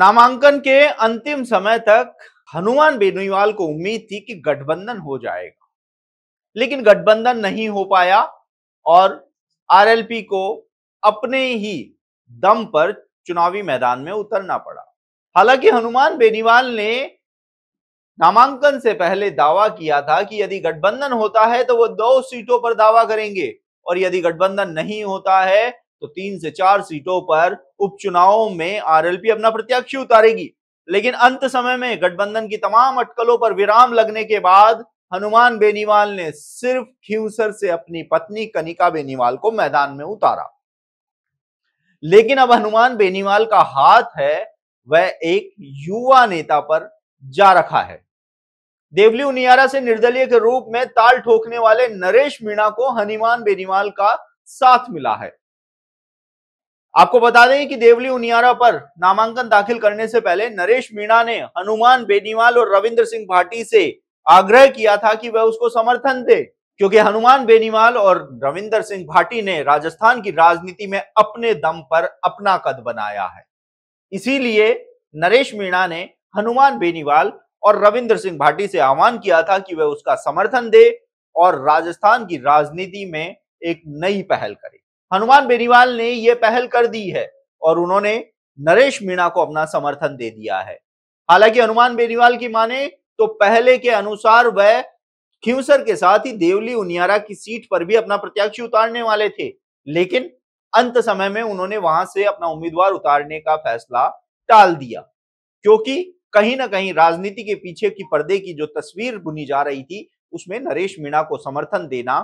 नामांकन के अंतिम समय तक हनुमान बेनीवाल को उम्मीद थी कि गठबंधन हो जाएगा लेकिन गठबंधन नहीं हो पाया और आरएलपी को अपने ही दम पर चुनावी मैदान में उतरना पड़ा हालांकि हनुमान बेनीवाल ने नामांकन से पहले दावा किया था कि यदि गठबंधन होता है तो वो दो सीटों पर दावा करेंगे और यदि गठबंधन नहीं होता है तो तीन से चार सीटों पर उपचुनाव में आरएलपी अपना प्रत्याशी उतारेगी लेकिन अंत समय में गठबंधन की तमाम अटकलों पर विराम लगने के बाद हनुमान बेनीवाल ने सिर्फ खीवसर से अपनी पत्नी कनिका बेनीवाल को मैदान में उतारा लेकिन अब हनुमान बेनीवाल का हाथ है वह एक युवा नेता पर जा रखा है देवली उनियारा से निर्दलीय के रूप में ताल ठोकने वाले नरेश मीणा को हनुमान बेनीवाल का साथ मिला है आपको बता दें कि देवली उनियारा पर नामांकन दाखिल करने से पहले नरेश मीणा ने हनुमान बेनीवाल और रविंद्र सिंह भाटी से आग्रह किया था कि वह उसको समर्थन दे क्योंकि हनुमान बेनीवाल और रविंदर सिंह भाटी ने राजस्थान की राजनीति में अपने दम पर अपना कद बनाया है इसीलिए नरेश मीणा ने हनुमान बेनीवाल और रविंद्र सिंह भाटी से आह्वान किया था कि वह उसका समर्थन दे और राजस्थान की राजनीति में एक नई पहल करे हनुमान बेनीवाल ने यह पहल कर दी है और उन्होंने नरेश मीणा को अपना समर्थन दे दिया है हालांकि हनुमान बेनीवाल की माने तो पहले के अनुसार वह खिवसर के साथ ही देवली उनियारा की सीट पर भी अपना प्रत्याशी उतारने वाले थे लेकिन अंत समय में उन्होंने वहां से अपना उम्मीदवार उतारने का फैसला टाल दिया क्योंकि कहीं ना कहीं राजनीति के पीछे की पर्दे की जो तस्वीर बुनी जा रही थी उसमें नरेश मीणा को समर्थन देना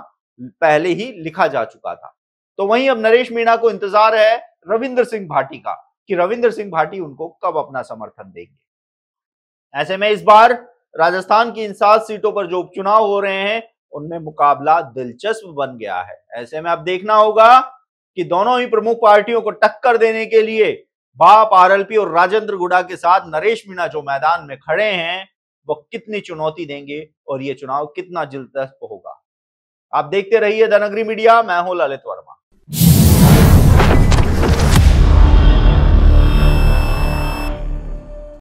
पहले ही लिखा जा चुका था तो वहीं अब नरेश मीणा को इंतजार है रविंद्र सिंह भाटी का कि रविंद्र सिंह भाटी उनको कब अपना समर्थन देंगे ऐसे में इस बार राजस्थान की इन सात सीटों पर जो उपचुनाव हो रहे हैं उनमें मुकाबला दिलचस्प बन गया है ऐसे में अब देखना होगा कि दोनों ही प्रमुख पार्टियों को टक्कर देने के लिए बाप आरएलपी और राजेंद्र गुडा के साथ नरेश मीणा जो मैदान में खड़े हैं वो कितनी चुनौती देंगे और ये चुनाव कितना दिलचस्प होगा आप देखते रहिए धनगरी मीडिया मैं हूं ललित वर्मा